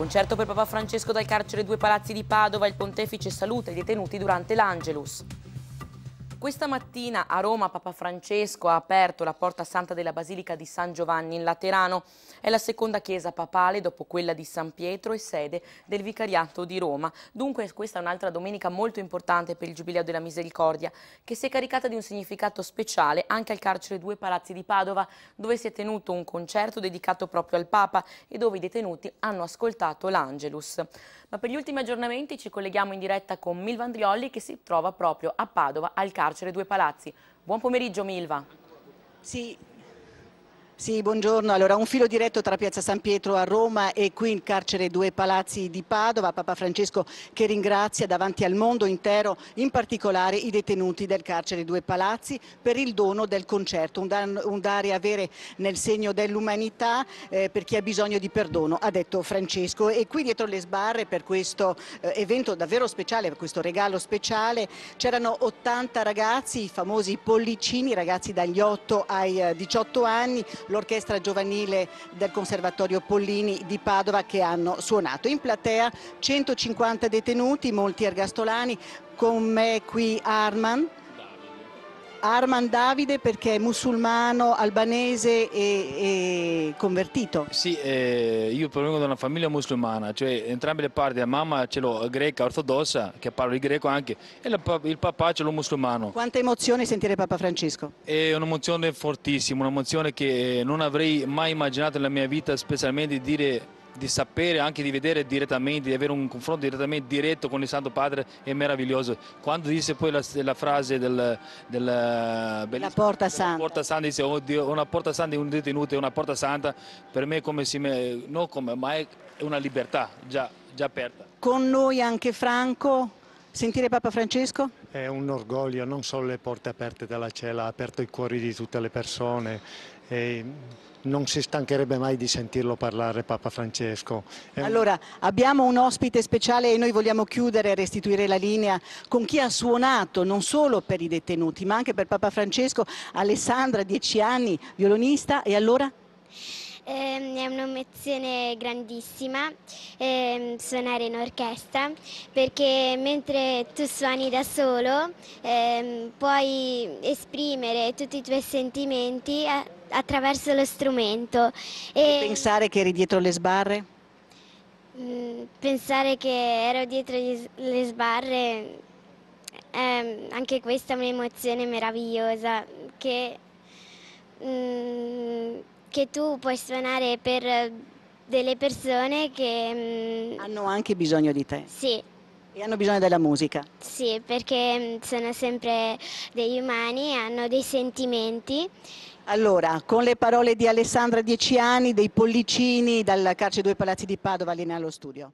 Concerto per Papa Francesco dal carcere Due Palazzi di Padova, il pontefice saluta i detenuti durante l'Angelus. Questa mattina a Roma Papa Francesco ha aperto la porta santa della Basilica di San Giovanni in Laterano. È la seconda chiesa papale dopo quella di San Pietro e sede del Vicariato di Roma. Dunque questa è un'altra domenica molto importante per il Giubileo della Misericordia che si è caricata di un significato speciale anche al carcere Due Palazzi di Padova dove si è tenuto un concerto dedicato proprio al Papa e dove i detenuti hanno ascoltato l'Angelus. Ma per gli ultimi aggiornamenti ci colleghiamo in diretta con Milvandriolli che si trova proprio a Padova al carcere carcere Due Palazzi. Buon pomeriggio Milva. Sì, sì, buongiorno. Allora, un filo diretto tra Piazza San Pietro a Roma e qui in carcere due palazzi di Padova. Papa Francesco che ringrazia davanti al mondo intero, in particolare i detenuti del carcere due palazzi, per il dono del concerto, un, dan- un dare e avere nel segno dell'umanità eh, per chi ha bisogno di perdono, ha detto Francesco. E qui dietro le sbarre per questo eh, evento davvero speciale, per questo regalo speciale, c'erano 80 ragazzi, i famosi pollicini, ragazzi dagli 8 ai 18 eh, anni l'orchestra giovanile del Conservatorio Pollini di Padova che hanno suonato. In platea 150 detenuti, molti ergastolani, con me qui Arman Arman Davide perché è musulmano, albanese e, e convertito. Sì, eh, io provengo da una famiglia musulmana, cioè entrambe le parti, la mamma ce l'ho greca, ortodossa, che parla il greco anche, e la, il papà ce l'ho musulmano. Quanta emozione sentire Papa Francesco? È un'emozione fortissima, un'emozione che non avrei mai immaginato nella mia vita, specialmente di dire di sapere, anche di vedere direttamente, di avere un confronto direttamente diretto con il Santo Padre è meraviglioso. Quando disse poi la, la frase del, del eh, la porta santa. porta santa, dice oh una porta santa di un detenuto è una porta santa, per me è come si, non come, ma è una libertà già, già aperta. Con noi anche Franco, Sentire Papa Francesco? È un orgoglio, non solo le porte aperte della cella, ha aperto i cuori di tutte le persone. E non si stancherebbe mai di sentirlo parlare Papa Francesco. È allora, abbiamo un ospite speciale e noi vogliamo chiudere e restituire la linea con chi ha suonato non solo per i detenuti, ma anche per Papa Francesco, Alessandra, 10 anni, violonista, e allora? ehm, è un'emozione grandissima ehm, suonare in orchestra perché mentre tu suoni da solo ehm, puoi esprimere tutti i tuoi sentimenti a- attraverso lo strumento. E, e ehm, pensare che eri dietro le sbarre? Mm, pensare che ero dietro le sbarre eh, anche questa è un'emozione meravigliosa che mm, che tu puoi suonare per eh, delle persone che... Mm, hanno anche bisogno di te. Sì. E hanno bisogno della musica. Sì, perché mm, sono sempre degli umani, e hanno dei sentimenti. Allora, con le parole di Alessandra Dieci anni, dei Pollicini, dal carcere Due Palazzi di Padova, lì allo studio.